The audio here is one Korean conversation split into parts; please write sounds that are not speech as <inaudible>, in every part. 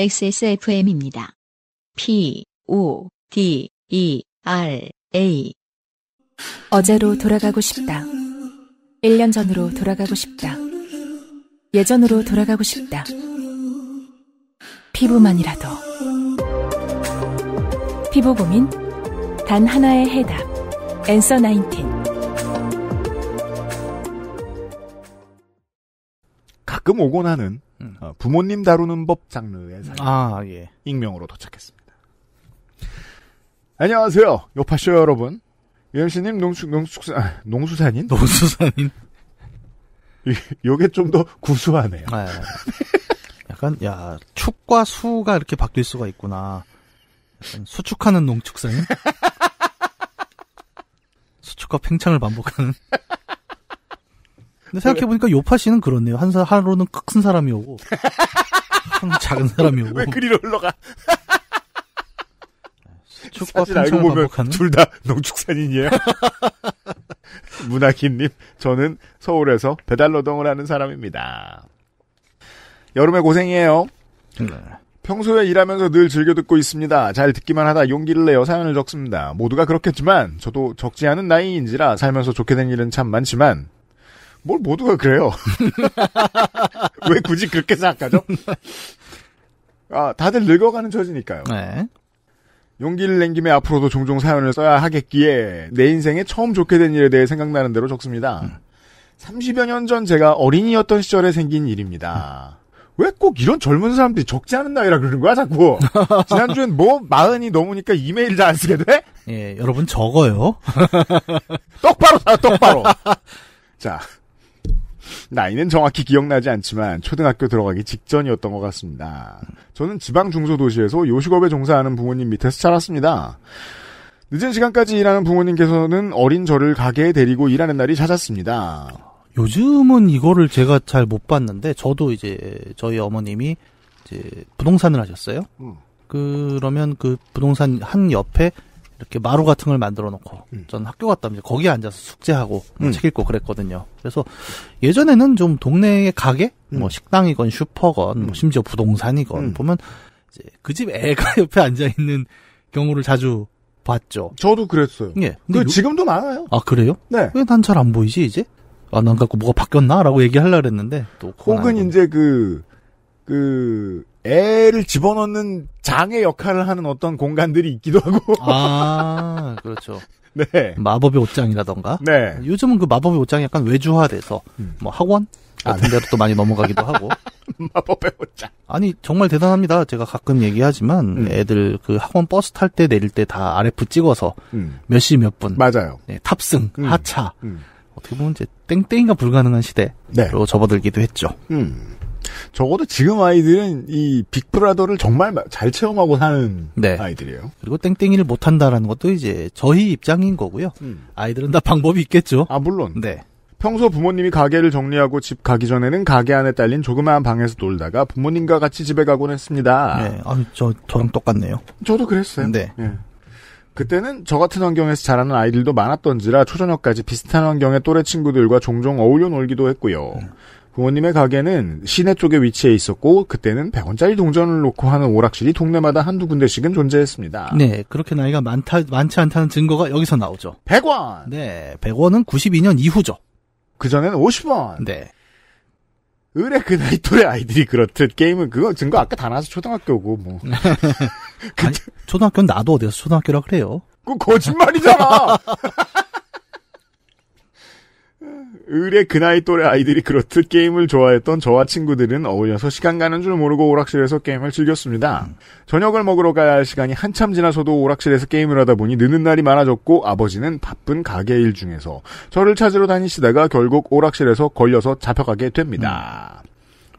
XSFM입니다. P, O, D, E, R, A. 어제로 돌아가고 싶다. 1년 전으로 돌아가고 싶다. 예전으로 돌아가고 싶다. 피부만이라도. 피부 고민? 단 하나의 해답. 앤서 19. 가끔 오고나는 음. 어, 부모님 다루는 법 장르의 사연. 아, 예. 익명으로 도착했습니다. 안녕하세요. 요파쇼 여러분. 유현씨님 농수, 농수, 아, 농수산인? 농수산인? 요게 좀 더 구수하네요. 아, 예. 약간, 야, 축과 수가 이렇게 바뀔 수가 있구나. 약간 수축하는 농축산인? <laughs> 수축과 팽창을 반복하는? 근데 생각해보니까 요파 씨는 그렇네요. 한, 사, 하루는 큰 사람이 오고. 한 작은 사람이 오고. 왜 그리로 흘러가? 축구와 사실 알고 보면 둘다 농축산인이에요. <laughs> 문학인님, 저는 서울에서 배달 노동을 하는 사람입니다. 여름에 고생이에요. 네. 평소에 일하면서 늘 즐겨 듣고 있습니다. 잘 듣기만 하다 용기를 내어 사연을 적습니다. 모두가 그렇겠지만 저도 적지 않은 나이인지라 살면서 좋게 된 일은 참 많지만 뭘 모두가 그래요. <laughs> 왜 굳이 그렇게 생각하죠? 아, 다들 늙어가는 처지니까요. 네. 용기를 낸 김에 앞으로도 종종 사연을 써야 하겠기에 내 인생에 처음 좋게 된 일에 대해 생각나는 대로 적습니다. 음. 30여 년 전 제가 어린이였던 시절에 생긴 일입니다. 음. 왜꼭 이런 젊은 사람들이 적지 않은 나이라 그러는 거야 자꾸 <laughs> 지난주엔 뭐 마흔이 넘으니까 이메일 잘 안 쓰게 돼? 예 여러분 적어요 <laughs> 똑바로 사 똑바로 자 나이는 정확히 기억나지 않지만 초등학교 들어가기 직전이었던 것 같습니다. 저는 지방 중소도시에서 요식업에 종사하는 부모님 밑에서 자랐습니다. 늦은 시간까지 일하는 부모님께서는 어린 저를 가게에 데리고 일하는 날이 찾았습니다. 요즘은 이거를 제가 잘 못 봤는데 저도 이제 저희 어머님이 이제 부동산을 하셨어요. 음. 그러면 그 부동산 한 옆에 이렇게 마루 같은 걸 만들어 놓고 음. 저는 학교 갔다 오면 거기 앉아서 숙제하고 뭐 음. 책 읽고 그랬거든요. 그래서 예전에는 좀 동네의 가게, 뭐 음. 뭐 식당이건 슈퍼건, 뭐 음. 심지어 부동산이건 음. 보면 이제 그 집 애가 <laughs> 옆에 앉아 있는 경우를 자주 봤죠. 저도 그랬어요. 예. 근데 지금도 많아요. 아 그래요? 네. 왜 난 잘 안 보이지 이제? 아난 갖고 뭐가 바뀌었나라고 얘기하려 그랬는데 또 혹은 이제 그그 그, 그 애를 집어넣는 장의 역할을 하는 어떤 공간들이 있기도 하고. 아, <laughs> 그렇죠. 네. 마법의 옷장이라던가. 네. 요즘은 그 마법의 옷장이 약간 외주화돼서, 음. 뭐 학원? 아, 같은 아, 데로 또 많이 넘어가기도 하고. <laughs> 마법의 옷장. 아니, 정말 대단합니다. 제가 가끔 얘기하지만, 음. 애들 그 학원 버스 탈 때 내릴 때 다 RF 찍어서, 몇 시몇 음. 분. 맞아요. 네, 탑승, 음. 하차. 음. 어떻게 보면 이제 땡땡이가 불가능한 시대로 네. 접어들기도 했죠. 음. 적어도 지금 아이들은 이 빅브라더를 정말 잘 체험하고 사는 네. 아이들이에요. 그리고 땡땡이를 못한다라는 것도 이제 저희 입장인 거고요. 음. 아이들은 다 방법이 있겠죠. 아 물론. 네. 평소 부모님이 가게를 정리하고 집 가기 전에는 가게 안에 딸린 조그마한 방에서 놀다가 부모님과 같이 집에 가곤 했습니다. 네, 아, 저 저랑 똑같네요. 저도 그랬어요. 네. 네. 그때는 저 같은 환경에서 자라는 아이들도 많았던지라 초저녁까지 비슷한 환경의 또래 친구들과 종종 어울려 놀기도 했고요. 음. 부모님의 가게는 시내 쪽에 위치해 있었고 그때는 100원짜리 동전을 놓고 하는 오락실이 동네마다 한두 군데씩은 존재했습니다. 네, 그렇게 나이가 많다 많지 않다는 증거가 여기서 나오죠. 100원. 네, 100원은 92년 이후죠. 그 전에는 50원. 네. 의뢰 그 나이 또래 아이들이 그렇듯 게임은 그거 증거 아까 다 나와서 초등학교고 뭐. <laughs> 아니, 초등학교는 나도 어디서 초등학교라 그래요. 그 거짓말이잖아. <laughs> 의뢰 그 나이 또래 아이들이 그렇듯 게임을 좋아했던 저와 친구들은 어울려서 시간 가는 줄 모르고 오락실에서 게임을 즐겼습니다. 음. 저녁을 먹으러 가야 할 시간이 한참 지나서도 오락실에서 게임을 하다 보니 느는 날이 많아졌고 아버지는 바쁜 가게 일 중에서 저를 찾으러 다니시다가 결국 오락실에서 걸려서 잡혀가게 됩니다. 음.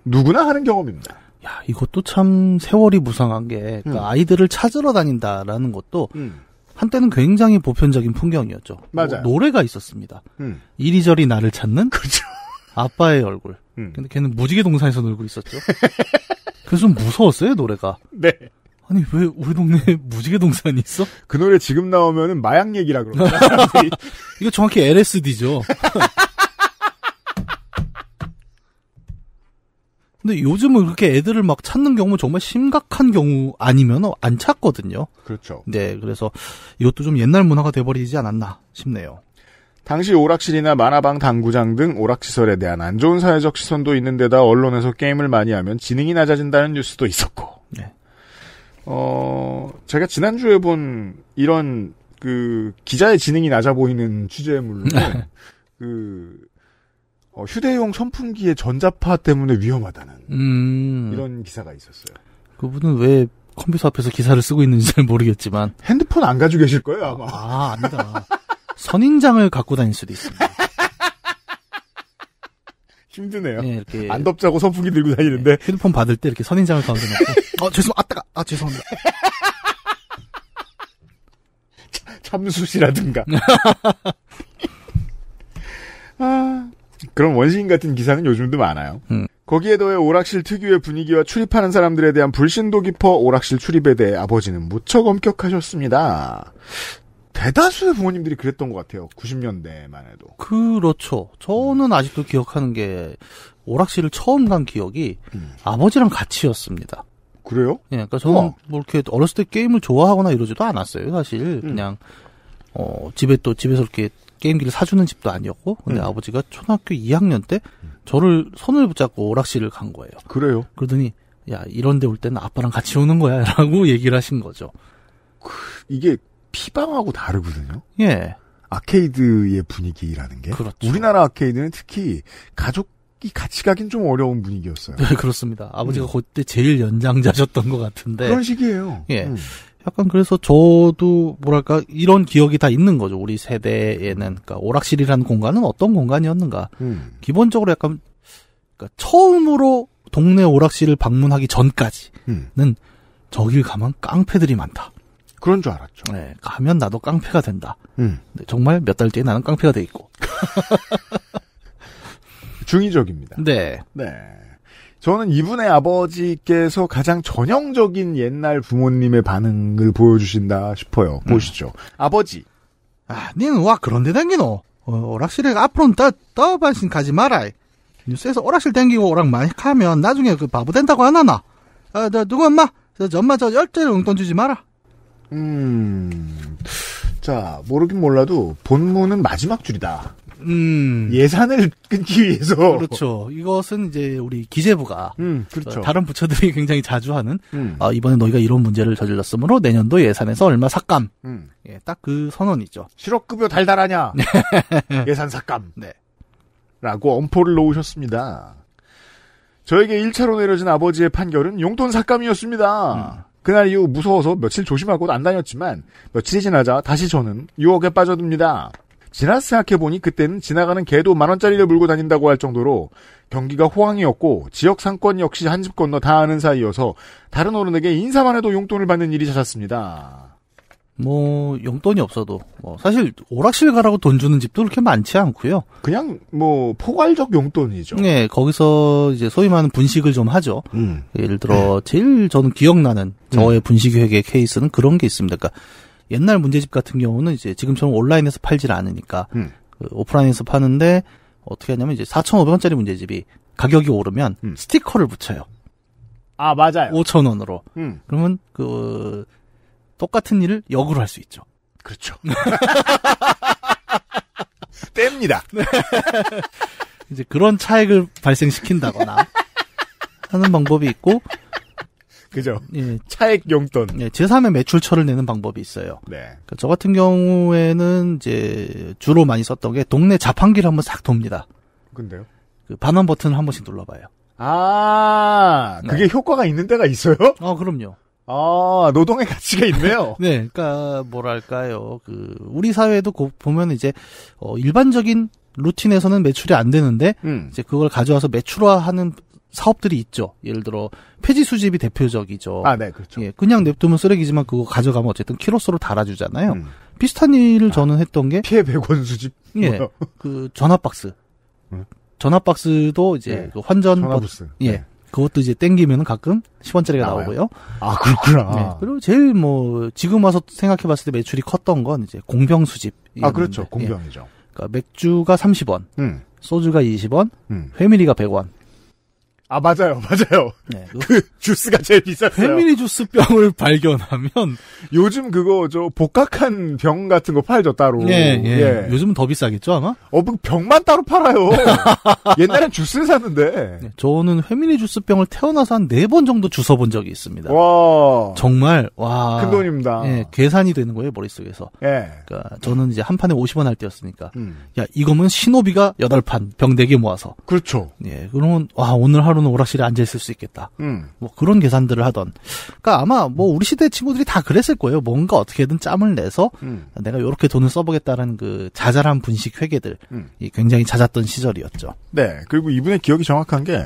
누구나 하는 경험입니다. 야, 이것도 참 세월이 무상한 게 그러니까 음. 아이들을 찾으러 다닌다라는 것도 음. 한때는 굉장히 보편적인 풍경이었죠. 맞아요. 뭐, 노래가 있었습니다. 음. 이리저리 나를 찾는 <laughs> 그죠 아빠의 얼굴. 음. 근데 걔는 무지개 동산에서 놀고 있었죠. <laughs> 그래서 좀 무서웠어요 노래가. 네. 아니 왜 우리 동네에 <laughs> 무지개 동산이 있어? 그 노래 지금 나오면 마약 얘기라 그러는 이거 정확히 LSD죠. 근데 요즘은 그렇게 애들을 막 찾는 경우 정말 심각한 경우 아니면 안 찾거든요. 그렇죠. 네, 그래서 이것도 좀 옛날 문화가 돼버리지 않았나 싶네요. 당시 오락실이나 만화방 당구장 등 오락시설에 대한 안 좋은 사회적 시선도 있는데다 언론에서 게임을 많이 하면 지능이 낮아진다는 뉴스도 있었고. 네. 어, 제가 지난주에 본 이런 그 기자의 지능이 낮아 보이는 취재물로 <laughs> 그 어, 휴대용 선풍기의 전자파 때문에 위험하다는 음... 이런 기사가 있었어요. 그분은 왜 컴퓨터 앞에서 기사를 쓰고 있는지 잘 모르겠지만 핸드폰 안 가지고 계실 거예요 아마. 아 아니다. 선인장을 갖고 다닐 수도 있습니다. <laughs> 힘드네요. 네, 이렇게 안 덥자고 선풍기 들고 다니는데 네, 휴대폰 받을 때 이렇게 선인장을 가운데 놓고 어, 아 죄송 아따가 아 죄송합니다. <laughs> 참수시라든가 <laughs> 그런 원시인 같은 기사는 요즘도 많아요. 음. 거기에 더해 오락실 특유의 분위기와 출입하는 사람들에 대한 불신도 깊어 오락실 출입에 대해 아버지는 무척 엄격하셨습니다. 대다수의 부모님들이 그랬던 것 같아요. 90년대만 해도. 그렇죠. 저는 음. 아직도 기억하는 게 오락실을 처음 간 기억이 음. 아버지랑 같이였습니다. 그래요? 예, 그러니까 저는 어. 뭐 이렇게 어렸을 때 게임을 좋아하거나 이러지도 않았어요. 사실 음. 그냥 어 집에 또 집에서 이렇게 게임기를 사주는 집도 아니었고, 근데 음. 아버지가 초등학교 2학년 때 저를 손을 붙잡고 오락실을 간 거예요. 그래요? 그러더니, 야, 이런데 올 때는 아빠랑 같이 오는 거야. <laughs> 라고 얘기를 하신 거죠. 그, 이게 피방하고 다르거든요? 예. 아케이드의 분위기라는 게. 그렇죠. 우리나라 아케이드는 특히 가족이 같이 가긴 좀 어려운 분위기였어요. 네, 그렇습니다. 아버지가 음. 그때 제일 연장자셨던 것 같은데. 그런 식이에요. 예. 음. 약간 그래서 저도 뭐랄까 이런 기억이 다 있는 거죠 우리 세대에는 그러니까 오락실이라는 공간은 어떤 공간이었는가 음. 기본적으로 약간 그러니까 처음으로 동네 오락실을 방문하기 전까지는 음. 저길 가면 깡패들이 많다 그런 줄 알았죠 네 가면 나도 깡패가 된다 음. 정말 몇 달 뒤에 나는 깡패가 돼 있고 <laughs> 중의적입니다 네 네. 저는 이분의 아버지께서 가장 전형적인 옛날 부모님의 반응을 보여주신다 싶어요. 음. 보시죠. 아버지. 아, 니는 와, 그런데 당기노. 어, 오 락실에 앞으로는 따, 떠반신 가지 마라. 뉴스에서 오락실 당기고 오락 많이 가면 나중에 그 바보 된다고 하나나. 아, 저, 누구 엄마? 저, 저 엄마 저 열대를 용돈 주지 마라. 음. 자, 모르긴 몰라도 본문은 마지막 줄이다. 음. 예산을 끊기 위해서 그렇죠. 이것은 이제 우리 기재부가 음, 그렇죠. 다른 부처들이 굉장히 자주 하는 음. 아, 이번에 너희가 이런 문제를 저질렀으므로 내년도 예산에서 얼마 삭감. 음. 예, 딱 그 선언이죠. 실업급여 달달하냐? 네. <laughs> 예산 삭감. 네. 라고 엄포를 놓으셨습니다. 저에게 1차로 내려진 아버지의 판결은 용돈 삭감이었습니다. 음. 그날 이후 무서워서 며칠 조심하고 안 다녔지만 며칠이 지나자 다시 저는 유혹에 빠져듭니다. 지나서 생각해보니 그때는 지나가는 개도 만원짜리를 물고 다닌다고 할 정도로 경기가 호황이었고 지역 상권 역시 한 집 건너 다 아는 사이여서 다른 어른에게 인사만 해도 용돈을 받는 일이 잦았습니다. 뭐 용돈이 없어도 뭐 사실 오락실 가라고 돈 주는 집도 그렇게 많지 않고요. 그냥 뭐 포괄적 용돈이죠. 네, 거기서 이제 소위 말하는 분식을 좀 하죠. 음. 예를 들어 제일 저는 기억나는 음. 저의 분식 회계 케이스는 그런 게 있습니다. 그러니까 옛날 문제집 같은 경우는 이제 지금처럼 온라인에서 팔질 않으니까 음. 그 오프라인에서 파는데 어떻게 하냐면 이제 4,500원짜리 문제집이 가격이 오르면 음. 스티커를 붙여요. 아 맞아요. 5,000원으로. 음. 그러면 그 똑같은 일을 역으로 할 수 있죠. 그렇죠. 뗍니다. <laughs> <laughs> 이제 그런 차액을 발생시킨다거나 하는 방법이 있고 그죠? 예. 차액 용돈. 예, 제3의 매출처를 내는 방법이 있어요. 네. 그러니까 저 같은 경우에는 이제 주로 많이 썼던 게 동네 자판기를 한번 싹 돕니다. 근데요? 그 반환 버튼을 한 번씩 눌러봐요. 아, 그게 네. 효과가 있는 데가 있어요? 어, 그럼요. 아, 노동의 가치가 있네요. <laughs> 네, 그러니까 뭐랄까요. 그 우리 사회도 보면 이제 어, 일반적인 루틴에서는 매출이 안 되는데 음. 이제 그걸 가져와서 매출화하는 사업들이 있죠. 예를 들어 폐지 수집이 대표적이죠. 아, 네, 그렇죠. 예, 그냥 냅두면 쓰레기지만 그거 가져가면 어쨌든 키로수로 달아주잖아요. 음. 비슷한 일을 아, 저는 했던 게 피해 1원 수집. 예, 그 전화 박스. 음? 네. 전화 박스도 이제 네. 그 환전 전화부스. 예. 네. 그것도 이제 땡기면 은 가끔 10원짜리가 나와요. 나오고요. 아, 그렇구나. 네. 그리고 제일 뭐, 지금 와서 생각해 봤을 때 매출이 컸던 건 이제 공병 수집. 아, 그렇죠. 예. 공병이죠. 예. 그러니까 맥주가 30원, 음. 소주가 20원, 음. 회밀이가 100원. 아 맞아요, <laughs> 맞아요. 네, 그 주스가 제일 비쌌어요. 패밀리 주스 병을 <laughs> 발견하면 요즘 그거 저 복각한 병 같은 거 팔죠 따로. 예, 예. 예. 요즘은 더 비싸겠죠 아마? 어, 그 병만 따로 팔아요. <laughs> 옛날엔 주스를 샀는데. 네, 저는 패밀리 주스 병을 태어나서 한 네 번 정도 주워 본 적이 있습니다. 와, 정말 와. 큰 돈입니다. 예, 계산이 되는 거예요 머릿속에서. 예. 그러니까 저는 이제 한 판에 50원 할 때였으니까. 음. 야 이거면 신호비가 8판 병대기 모아서. 그렇죠. 예, 그러면 와 오늘 하루 앞으로 오락실에 앉아 있을 수 있겠다. 음. 뭐 그런 계산들을 하던. 그러니까 아마 뭐 우리 시대 친구들이 다 그랬을 거예요. 뭔가 어떻게든 짬을 내서 음. 내가 이렇게 돈을 써보겠다는 그 자잘한 분식 회계들 음. 굉장히 잦았던 시절이었죠. 네. 그리고 이분의 기억이 정확한 게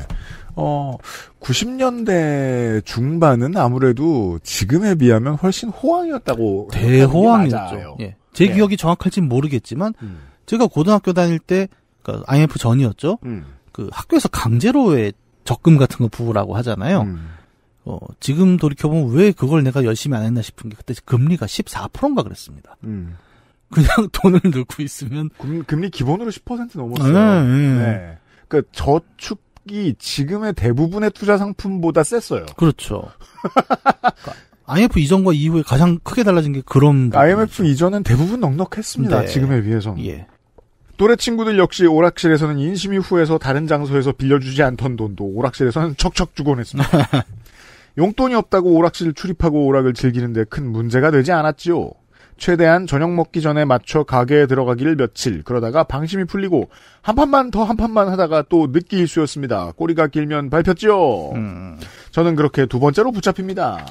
어, 90년대 중반은 아무래도 지금에 비하면 훨씬 호황이었다고 대호황이었죠. 예. 제 네. 기억이 정확할진 모르겠지만 음. 제가 고등학교 다닐 때 그러니까 IMF 전이었죠. 음. 그 학교에서 강제로 의 적금 같은 거 부으라고 하잖아요. 음. 어, 지금 돌이켜보면 왜 그걸 내가 열심히 안 했나 싶은 게 그때 금리가 14%인가 그랬습니다. 음. 그냥 <laughs> 돈을 넣고 있으면 금, 리 기본으로 10% 넘었어요. 네, 네. 네. 그니까 저축이 지금의 대부분의 투자 상품보다 셌어요. 그렇죠. IMF 그러니까 이전과 이후에 가장 크게 달라진 게 그런 IMF 부분이죠. 이전은 대부분 넉넉했습니다. 네. 지금에 비해서 예. 또래 친구들 역시 오락실에서는 인심 이후에서 다른 장소에서 빌려주지 않던 돈도 오락실에서는 척척 주곤 했습니다. <laughs> 용돈이 없다고 오락실 출입하고 오락을 즐기는데 큰 문제가 되지 않았지요. 최대한 저녁 먹기 전에 맞춰 가게에 들어가기를 며칠 그러다가 방심이 풀리고 한 판만 더 한 판만 하다가 또 늦기 일수였습니다. 꼬리가 길면 밟혔지요. 음. 저는 그렇게 두 번째로 붙잡힙니다.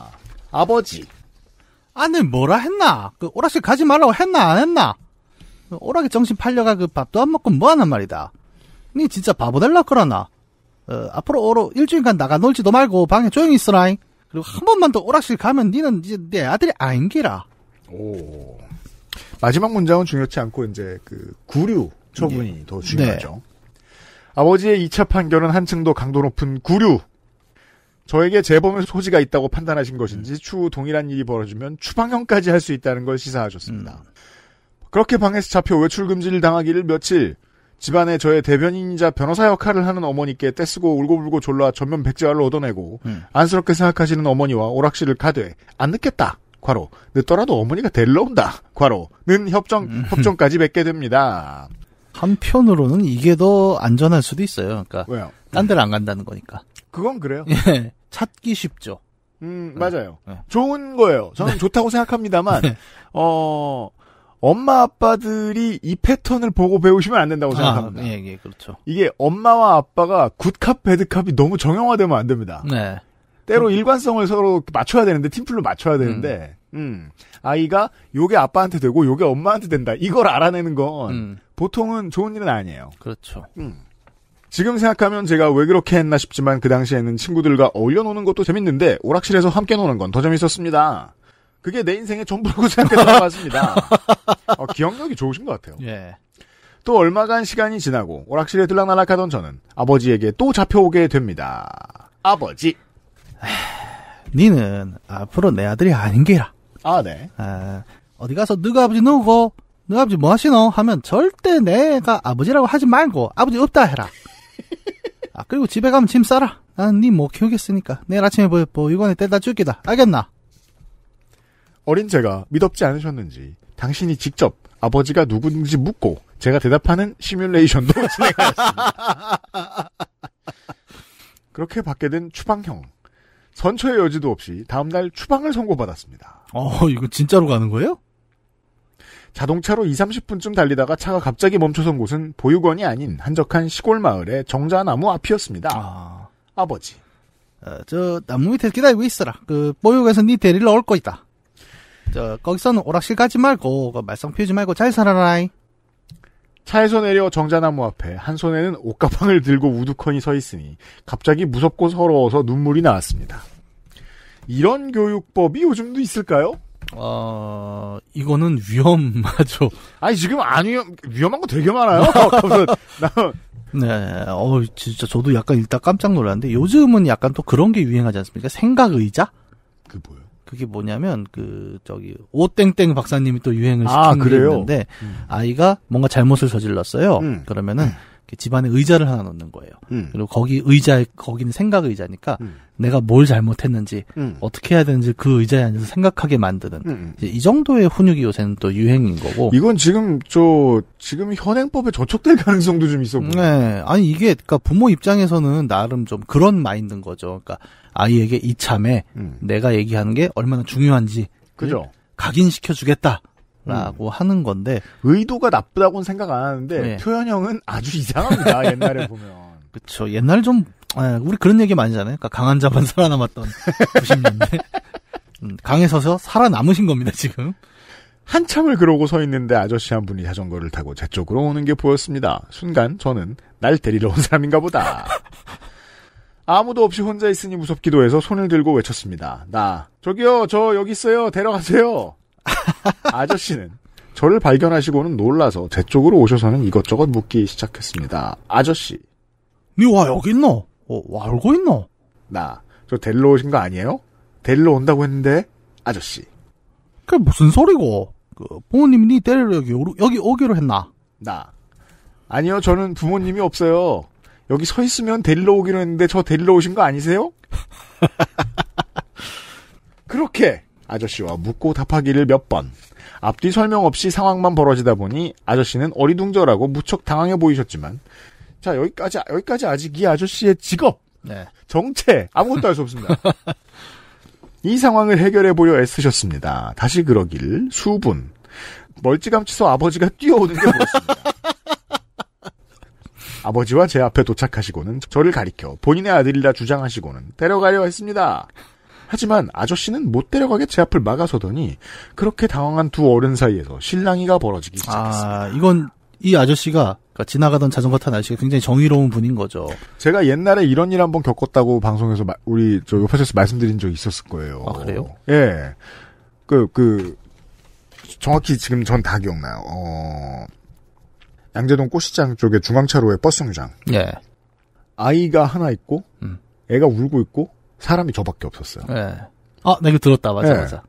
아버지. 아니 뭐라 했나? 그 오락실 가지 말라고 했나 안 했나? 오락에 정신 팔려가 그 밥도 안 먹고 뭐하는 말이다. 니 진짜 바보 될라 그러나 어, 앞으로 오로 일주일간 나가 놀지도 말고 방에 조용히 있어라잉. 그리고 한 번만 더 오락실 가면 니는 이제 내 아들이 아닌기라. 오. 마지막 문장은 중요치 않고 이제 그 구류 처분이 네. 더 중요하죠. 네. 아버지의 2차 판결은 한층 더 강도 높은 구류. 저에게 재범의 소지가 있다고 판단하신 것인지 추후 동일한 일이 벌어지면 추방형까지 할 수 있다는 걸 시사하셨습니다. 음. 그렇게 방에서 잡혀 외출 금지를 당하기를 며칠 집안에 저의 대변인이자 변호사 역할을 하는 어머니께 떼쓰고 울고불고 졸라 전면 백지화를 얻어내고 음. 안쓰럽게 생각하시는 어머니와 오락실을 가되 안 늦겠다. 과로 늦더라도 어머니가 데리러 온다. 과로는 협정 음. 협정까지 맺게 됩니다. 한편으로는 이게 더 안전할 수도 있어요. 그러니까 왜요? 딴 데를 안 간다는 거니까. 그건 그래요. 예, 찾기 쉽죠. 음, 맞아요. 네. 좋은 거예요. 저는 네. 좋다고 생각합니다만, 네. 어, 엄마 아빠들이 이 패턴을 보고 배우시면 안 된다고 아, 생각합니다. 아, 예, 예, 그렇죠. 이게 엄마와 아빠가 굿캅 배드캅이 너무 정형화되면 안 됩니다. 네. 때로 일관성을 서로 맞춰야 되는데 팀플로 맞춰야 되는데 음. 음. 아이가 요게 아빠한테 되고 요게 엄마한테 된다. 이걸 알아내는 건 음. 보통은 좋은 일은 아니에요. 그렇죠. 음. 지금 생각하면 제가 왜 그렇게 했나 싶지만 그 당시에는 친구들과 어울려 노는 것도 재밌는데 오락실에서 함께 노는 건 더 재밌었습니다. 그게 내 인생의 전부라고 <laughs> 생각했던 것 같습니다. <laughs> 어, 기억력이 좋으신 것 같아요. 예. 또 얼마간 시간이 지나고 오락실에 들락날락하던 저는 아버지에게 또 잡혀오게 됩니다. 아버지. 니는 앞으로 내 아들이 아닌 게라. 아, 네. 아, 어디 가서 너가 아버지 누구고 너가 아버지 뭐 하시노? 하면 절대 내가 아버지라고 하지 말고 아버지 없다 해라. 아, 그리고 집에 가면 짐 싸라. 난 니 못 키우겠으니까. 내일 아침에 뭐, 뭐 유관에 때다 죽이다 알겠나? 어린 제가 믿었지 않으셨는지 당신이 직접 아버지가 누구인지 묻고 제가 대답하는 시뮬레이션도 <laughs> 진행하였습니다. 그렇게 받게 된 추방형. 선처의 여지도 없이 다음날 추방을 선고받았습니다. 어, 이거 진짜로 가는 거예요? 자동차로 20, 30분쯤 달리다가 차가 갑자기 멈춰선 곳은 보육원이 아닌 한적한 시골 마을의 정자나무 앞이었습니다. 아... 아버지. 어, 저 나무 밑에 기다리고 있어라. 그 보육에서 네데리러올 거있다 저 거기서는 오락실 가지 말고 그 말썽 피우지 말고 잘살아라 차에서 내려 정자나무 앞에 한 손에는 옷가방을 들고 우두커니 서 있으니 갑자기 무섭고 서러워서 눈물이 나왔습니다. 이런 교육법이 요즘도 있을까요? 어, 이거는 위험하죠. 아니, 지금 안 위험, 위험한 거 되게 많아요. <laughs> <laughs> 네, 어, 진짜 저도 약간 일단 깜짝 놀랐는데 요즘은 약간 또 그런 게 유행하지 않습니까? 생각 의자? 그 뭐예요? 그게 뭐냐면 그 저기 오땡땡 박사님이 또 유행을 아, 시킨 아, 게 있는데 음. 아이가 뭔가 잘못을 저질렀어요. 음. 그러면은 음. 집안에 의자를 하나 놓는 거예요. 음. 그리고 거기 의자 거기는 생각 의자니까 음. 내가 뭘 잘못했는지 음. 어떻게 해야 되는지 그 의자에 앉아서 생각하게 만드는 음, 음. 이 정도의 훈육이 요새는 또 유행인 거고. 이건 지금 저 지금 현행법에 저촉될 가능성도 좀 있어 보여. 네, 아니 이게 그니까 부모 입장에서는 나름 좀 그런 마인드인 거죠. 그니까 아이에게 이참에 음. 내가 얘기하는 게 얼마나 중요한지 그죠. 각인시켜 주겠다. 라고 음. 하는 건데 의도가 나쁘다고는 생각 안 하는데 네. 표현형은 아주 이상합니다 <laughs> 옛날에 보면 그렇죠 옛날 좀 아, 우리 그런 얘기 많이 하잖아요 그러니까 강한 자만 <laughs> 살아남았던 90년대 음, 강에 서서 살아남으신 겁니다 지금 한참을 그러고 서 있는데 아저씨 한 분이 자전거를 타고 제 쪽으로 오는 게 보였습니다 순간 저는 날 데리러 온 사람인가 보다 아무도 없이 혼자 있으니 무섭기도 해서 손을 들고 외쳤습니다. 나 저기요 저 여기 있어요 데려가세요. <laughs> 아저씨는 저를 발견하시고는 놀라서 제 쪽으로 오셔서는 이것저것 묻기 시작했습니다. 아저씨. 니 와 여기 있노? 어, 와 알고 있노? 나저 데리러 오신 거 아니에요? 데리러 온다고 했는데 아저씨. 그게 무슨 소리고? 그 부모님이 니 데리러 여기, 여기 오기로 했나? 나 아니요 저는 부모님이 없어요. 여기 서 있으면 데리러 오기로 했는데 저 데리러 오신 거 아니세요? <laughs> 그렇게 아저씨와 묻고 답하기를 몇 번. 앞뒤 설명 없이 상황만 벌어지다 보니 아저씨는 어리둥절하고 무척 당황해 보이셨지만 자 여기까지 여기까지 아직 이 아저씨의 직업, 네. 정체 아무것도 알 수 없습니다. 이 상황을 해결해 보려 애쓰셨습니다. 다시 그러길 수분 멀찌감치서 아버지가 뛰어오는 게 보였습니다. 아버지와 제 앞에 도착하시고는 저를 가리켜 본인의 아들이라 주장하시고는 데려가려 했습니다. 하지만 아저씨는 못 데려가게 제 앞을 막아서더니 그렇게 당황한 두 어른 사이에서 실랑이가 벌어지기 아, 시작했습니다. 아, 이건 이 아저씨가 그러니까 지나가던 자전거 탄 아저씨가 굉장히 정의로운 분인 거죠. 제가 옛날에 이런 일 한번 겪었다고 방송에서 마, 우리 저 요파셔스 말씀드린 적이 있었을 거예요. 아 그래요? 예. 그그 그, 정확히 지금 전 다 기억나요. 어. 양재동 꽃시장 쪽에 중앙차로에 버스 정류장. 예. 아이가 하나 있고 음. 애가 울고 있고 사람이 저밖에 없었어요. 예. 아, 나 이거 들었다. 맞아, 예. 맞아.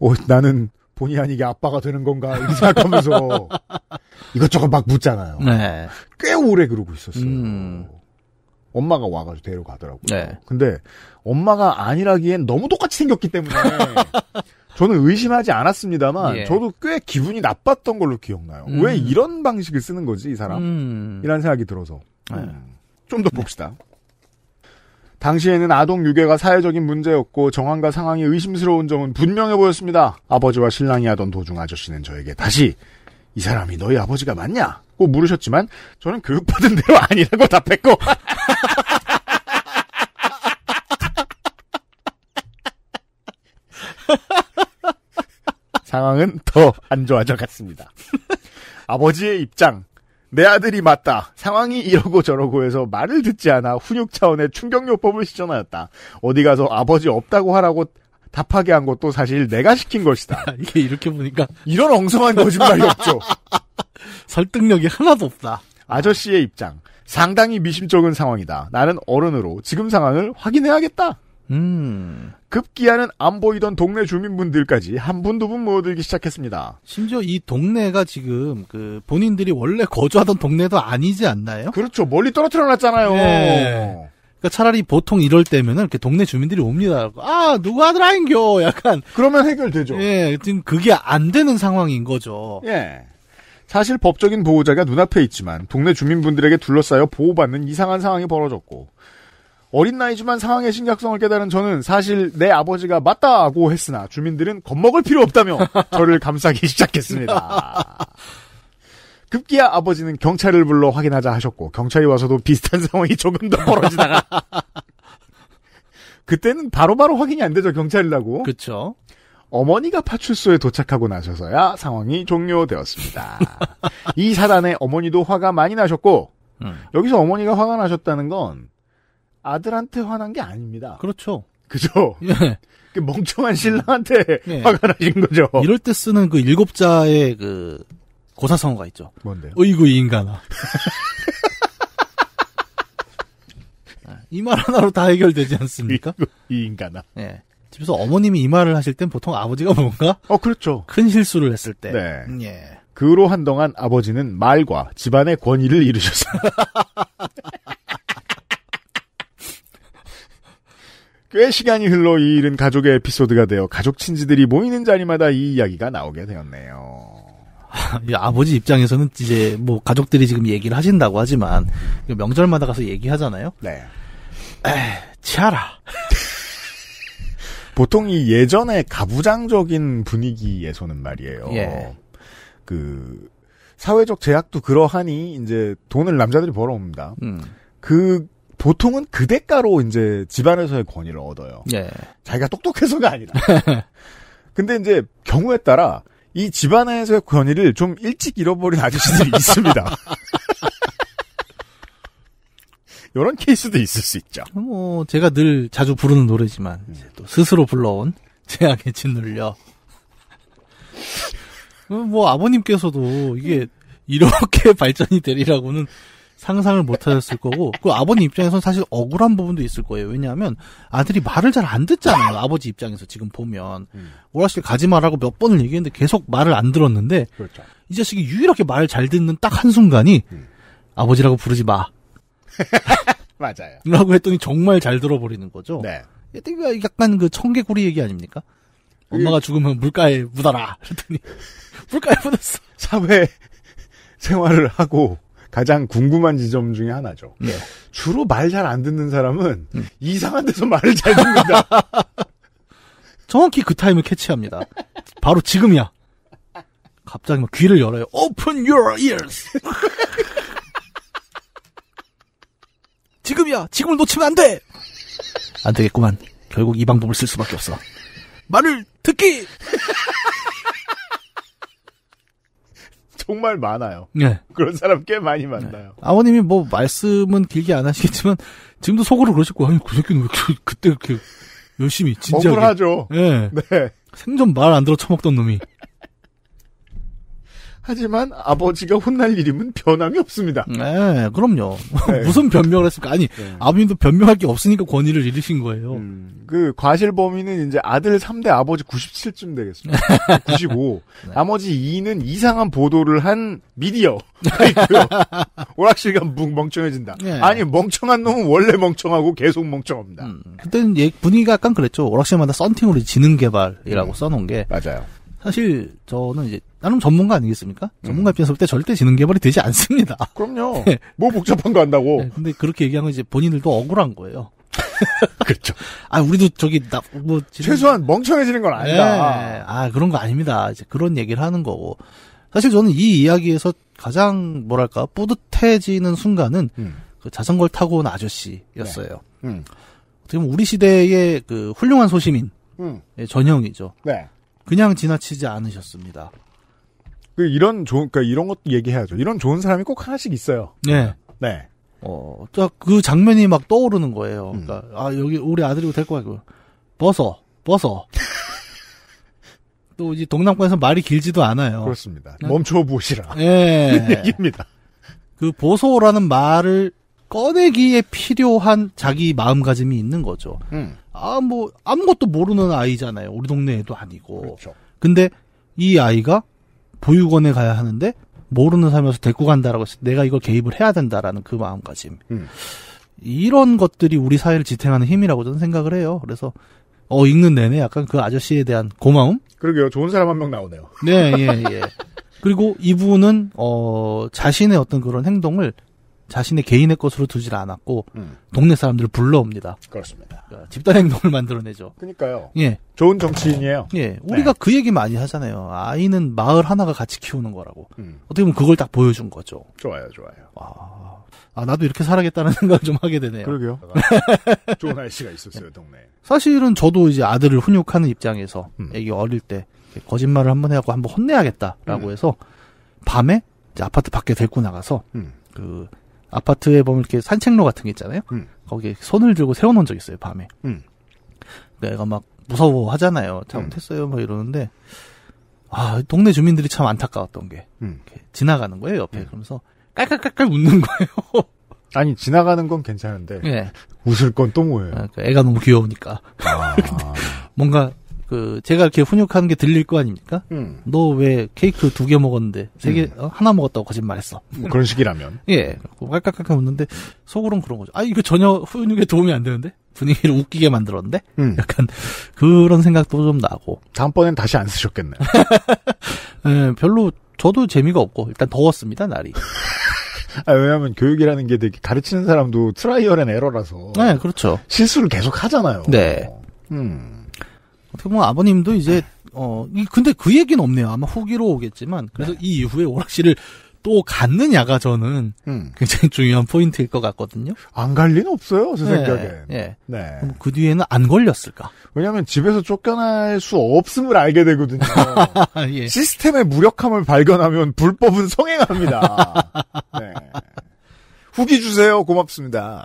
어, 나는 본의 아니게 아빠가 되는 건가 이렇게 생각하면서 <laughs> 이것저것 막 묻잖아요. 네. 꽤 오래 그러고 있었어요. 음. 엄마가 와가지고 데려가더라고요. 네. 근데 엄마가 아니라기엔 너무 똑같이 생겼기 때문에 <laughs> 저는 의심하지 않았습니다만 예. 저도 꽤 기분이 나빴던 걸로 기억나요. 음. 왜 이런 방식을 쓰는 거지 이 사람? 음. 이런 생각이 들어서 네. 음. 좀더 봅시다. 당시에는 아동 유괴가 사회적인 문제였고 정황과 상황이 의심스러운 점은 분명해 보였습니다. 아버지와 신랑이 하던 도중 아저씨는 저에게 다시 이 사람이 너희 아버지가 맞냐고 물으셨지만 저는 교육받은 <laughs> 대로 아니라고 답했고 <laughs> 상황은 더 안 좋아져 갔습니다. <laughs> 아버지의 입장. 내 아들이 맞다. 상황이 이러고 저러고 해서 말을 듣지 않아 훈육 차원의 충격요법을 시전하였다. 어디 가서 아버지 없다고 하라고 답하게 한 것도 사실 내가 시킨 것이다. <laughs> 이게 이렇게 보니까 이런 엉성한 거짓말이 없죠. <laughs> 설득력이 하나도 없다. 아저씨의 입장. 상당히 미심쩍은 상황이다. 나는 어른으로 지금 상황을 확인해야겠다. 음. 급기야는 안 보이던 동네 주민분들까지 한 분 두 분 모여들기 시작했습니다. 심지어 이 동네가 지금 그 본인들이 원래 거주하던 동네도 아니지 않나요? 그렇죠. 멀리 떨어뜨려 놨잖아요. 네. 그러니까 차라리 보통 이럴 때면은 이렇게 동네 주민들이 옵니다. 아누구 하더라인겨 약간 그러면 해결되죠. 예, 지금 그게 안 되는 상황인 거죠. 예. 사실 법적인 보호자가 눈앞에 있지만 동네 주민분들에게 둘러싸여 보호받는 이상한 상황이 벌어졌고 어린 나이지만 상황의 심각성을 깨달은 저는 사실 내 아버지가 맞다고 했으나 주민들은 겁먹을 필요 없다며 <laughs> 저를 감싸기 시작했습니다. 급기야 아버지는 경찰을 불러 확인하자 하셨고 경찰이 와서도 비슷한 상황이 조금 더 벌어지다가 <laughs> 그때는 바로바로 바로 확인이 안 되죠 경찰이라고. 그렇죠. 어머니가 파출소에 도착하고 나셔서야 상황이 종료되었습니다. <laughs> 이 사단에 어머니도 화가 많이 나셨고 음. 여기서 어머니가 화가 나셨다는 건 아들한테 화난 게 아닙니다. 그렇죠. 그죠? 예. 그 멍청한 신랑한테 예. <laughs> 화가 나신 거죠. 이럴 때 쓰는 그 일곱자의 그 고사성어가 있죠. 뭔데요? 어이구 이 인간아. <laughs> 이 말 하나로 다 해결되지 않습니까? 이 인간아. 예. 집에서 어머님이 이 말을 하실 땐 보통 아버지가 뭔가? 어, 그렇죠. 큰 실수를 했을 때. 네. 예. 그로 한동안 아버지는 말과 집안의 권위를 이루셨습니다. <laughs> 꽤 시간이 흘러 이 일은 가족의 에피소드가 되어 가족 친지들이 모이는 자리마다 이 이야기가 나오게 되었네요. 아버지 입장에서는 이제 뭐 가족들이 지금 얘기를 하신다고 하지만 명절마다 가서 얘기하잖아요. 네. 에 치아라. <laughs> 보통 이 예전의 가부장적인 분위기에서는 말이에요. 예. 그 사회적 제약도 그러하니 이제 돈을 남자들이 벌어옵니다. 음. 그 보통은 그 대가로 이제 집안에서의 권위를 얻어요. 예. 자기가 똑똑해서가 아니라. <laughs> 근데 이제 경우에 따라 이 집안에서의 권위를 좀 일찍 잃어버린 아저씨들이 <laughs> 있습니다. 이런 <laughs> 케이스도 있을 수 있죠. 뭐 제가 늘 자주 부르는 노래지만 음. 또 스스로 불러온 제약의 짓눌려. 뭐 아버님께서도 이게 이렇게 발전이 되리라고는 상상을 못 하셨을 거고, 그 아버님 입장에선 사실 억울한 부분도 있을 거예요. 왜냐하면 아들이 말을 잘 안 듣잖아요. 아버지 입장에서 지금 보면. 음. 뭐 오라실 가지 말라고 몇 번을 얘기했는데 계속 말을 안 들었는데, 그렇죠. 이 자식이 유일하게 말을 잘 듣는 딱 한순간이, 음. 아버지라고 부르지 마. <laughs> 맞아요. 라고 했더니 정말 잘 들어버리는 거죠. 네. 약간 그 청개구리 얘기 아닙니까? 그 엄마가 죽으면 물가에 묻어라. 그랬더니, <laughs> 물가에 묻었어. 사회 생활을 하고, 가장 궁금한 지점 중에 하나죠. 네. 주로 말 잘 안 듣는 사람은 음. 이상한 데서 말을 잘 듣는다. <laughs> 정확히 그 타임을 캐치합니다. 바로 지금이야. 갑자기 막 귀를 열어요. Open your ears. <laughs> 지금이야. 지금을 놓치면 안 돼. 안 되겠구만. 결국 이 방법을 쓸 수밖에 없어. 말을 듣기. 정말 많아요. 네. 그런 사람 꽤 많이 만나요. 네. 아버님이 뭐 말씀은 길게 안 하시겠지만 지금도 속으로 그러실 거예요. 아니 그 새끼는 왜 이렇게, 그때 그렇게 열심히 진짜 억울하죠. 네. 네. 생전 말 안 들어 처먹던 놈이. 하지만 아버지가 혼날 일임은 변함이 없습니다. 네, 그럼요. 네. <laughs> 무슨 변명을 했을까? 아니, 네. 아버님도 변명할 게 없으니까 권위를 잃으신 거예요. 음, 그 과실 범인은 이제 아들 3대 아버지 97쯤 되겠습니다. 95. <laughs> 네. 나머지 2는 이상한 보도를 한 미디어. <laughs> 오락실가 멍청해진다. 네. 아니, 멍청한 놈은 원래 멍청하고 계속 멍청합니다. 음, 그때는 예, 분위기가 약간 그랬죠. 오락실마다 썬팅으로 지능개발이라고 음, 써놓은 게. 맞아요. 사실 저는 이제 나름 전문가 아니겠습니까? 음. 전문가 입장에서 볼 때 절대 지능 개발이 되지 않습니다. <laughs> 그럼요. 네. 뭐 복잡한 거한다고 네, 근데 그렇게 얘기하면 이제 본인들도 억울한 거예요. <laughs> 그렇죠. 아 우리도 저기 나뭐 지능... 최소한 멍청해지는 건 아니다. 네. 아 그런 거 아닙니다. 이제 그런 얘기를 하는 거고. 사실 저는 이 이야기에서 가장 뭐랄까 뿌듯해지는 순간은 음. 그 자전거를 타고 온 아저씨였어요. 네. 음. 어떻게 보면 우리 시대의 그 훌륭한 소시민 음. 전형이죠. 네. 그냥 지나치지 않으셨습니다. 그 이런 좋은 그러니까 이런 것도 얘기해야죠. 이런 좋은 사람이 꼭 하나씩 있어요. 네. 네. 어, 그 장면이 막 떠오르는 거예요. 음. 그러니까 아 여기 우리 아들이고 될 거야 그버서버서또 <laughs> 이제 동남권에서 말이 길지도 않아요. 그렇습니다. 네. 멈춰 보시라. 예. 네. <laughs> 얘기입니다. 그 보소라는 말을 꺼내기에 필요한 자기 마음가짐이 있는 거죠. 음. 아, 뭐, 아무것도 모르는 아이잖아요. 우리 동네 에도 아니고. 그렇죠. 근데 이 아이가 보육원에 가야 하는데, 모르는 사람에서 데리고 간다라고 해서 내가 이걸 개입을 해야 된다라는 그 마음가짐. 음. 이런 것들이 우리 사회를 지탱하는 힘이라고 저는 생각을 해요. 그래서, 어, 읽는 내내 약간 그 아저씨에 대한 고마움? 그러게요. 좋은 사람 한 명 나오네요. 네, 예, 예. 그리고 이분은, 어, 자신의 어떤 그런 행동을 자신의 개인의 것으로 두질 않았고 음. 동네 사람들을 불러옵니다. 그렇습니다. 그러니까 집단 행동을 만들어내죠. 그러니까요. 예, 좋은 정치인이에요. 예, 우리가 네. 그 얘기 많이 하잖아요. 아이는 마을 하나가 같이 키우는 거라고. 음. 어떻게 보면 그걸 딱 보여준 거죠. 좋아요, 좋아요. 아, 아 나도 이렇게 살아겠다는 <laughs> 생각을 좀 하게 되네요. 그러게요. <laughs> 좋은 아이씨가 있었어요, 동네. 사실은 저도 이제 아들을 훈육하는 입장에서 음. 애기 어릴 때 거짓말을 한번 해갖고 한번 혼내야겠다라고 음. 해서 밤에 아파트 밖에 데리고 나가서 음. 그 아파트에 보면 이렇게 산책로 같은 게 있잖아요. 음. 거기에 손을 들고 세워놓은 적 있어요, 밤에. 음. 내가 막 무서워 하잖아요. 잘못했어요, 음. 막 이러는데, 아, 동네 주민들이 참 안타까웠던 게, 음. 지나가는 거예요, 옆에. 음. 그러면서 깔깔깔깔 웃는 거예요. <laughs> 아니 지나가는 건 괜찮은데 네. 웃을 건 또 뭐예요? 아, 그 애가 너무 귀여우니까 아... <laughs> 뭔가 그 제가 이렇게 훈육하는 게 들릴 거 아닙니까? 음. 너왜 케이크 두 개 먹었는데 세개 음. 어? 하나 먹었다고 거짓말했어. 뭐 그런 식이라면. <laughs> 예, 깔깔깔깔 웃는데 속으론 그런 거죠. 아 이거 전혀 훈육에 도움이 안 되는데 분위기를 웃기게 만들었는데 음. 약간 그런 생각도 좀 나고. 다음번엔 다시 안쓰셨겠네 <laughs> 예, 별로 저도 재미가 없고 일단 더웠습니다 날이. <laughs> 아, 왜냐하면 교육이라는 게 되게 가르치는 사람도 트라이얼 앤 에러라서. 네, 그렇죠. 실수를 계속 하잖아요. 네. 음. 어떻게 보면 아버님도 이제 네. 어 근데 그 얘기는 없네요. 아마 후기로 오겠지만 그래서 네. 이 이후에 오락실을 또 갔느냐가 저는 음. 굉장히 중요한 포인트일 것 같거든요. 안 갈 리는 없어요, 제 네, 생각에. 네. 네. 그 뒤에는 안 걸렸을까? 왜냐하면 집에서 쫓겨날 수 없음을 알게 되거든요. <laughs> 예. 시스템의 무력함을 발견하면 불법은 성행합니다. <laughs> 네. 후기 주세요. 고맙습니다.